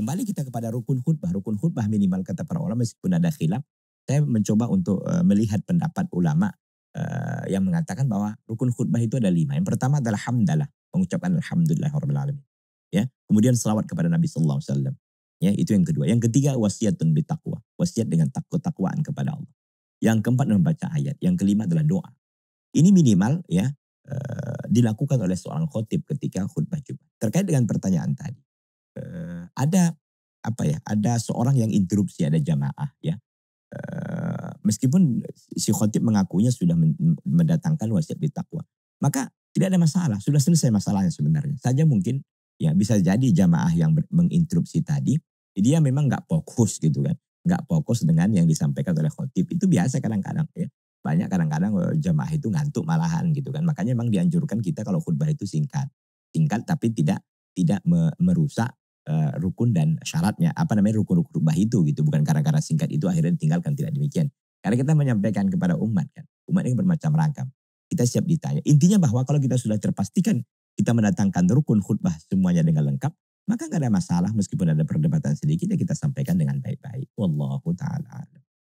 Kembali kita kepada rukun khutbah. Rukun khutbah minimal kata para ulama meskipun ada khilaf. Saya mencoba untuk uh, melihat pendapat ulama uh, yang mengatakan bahwa rukun khutbah itu ada lima. Yang pertama adalah hamdalah. Mengucapkan alhamdulillah alamin. Ya, kemudian selawat kepada Nabi Sallallahu Alaihi Wasallam. Ya, itu yang kedua. Yang ketiga wasiatun bitaqwa. Wasiat dengan takut takwaan kepada Allah. Yang keempat membaca ayat. Yang kelima adalah doa. Ini minimal ya eh, dilakukan oleh seorang khotib ketika khutbah Jumat. Terkait dengan pertanyaan tadi ada apa ya ada seorang yang interupsi ada jamaah ya e, meskipun si khotib mengakunya sudah mendatangkan wasiat di takwa maka tidak ada masalah sudah selesai masalahnya sebenarnya saja mungkin ya bisa jadi jamaah yang menginterupsi tadi dia memang nggak fokus gitu kan nggak fokus dengan yang disampaikan oleh khotib itu biasa kadang-kadang ya banyak kadang-kadang jamaah itu ngantuk malahan gitu kan makanya memang dianjurkan kita kalau khutbah itu singkat singkat tapi tidak tidak merusak Eh, rukun dan syaratnya apa namanya rukun-rukun rubah itu gitu bukan karena-karena singkat itu akhirnya ditinggalkan tidak demikian karena kita menyampaikan kepada umat kan umat ini bermacam ragam kita siap ditanya intinya bahwa kalau kita sudah terpastikan kita mendatangkan rukun khutbah semuanya dengan lengkap maka nggak ada masalah meskipun ada perdebatan sedikit ya kita sampaikan dengan baik-baik wallahu taala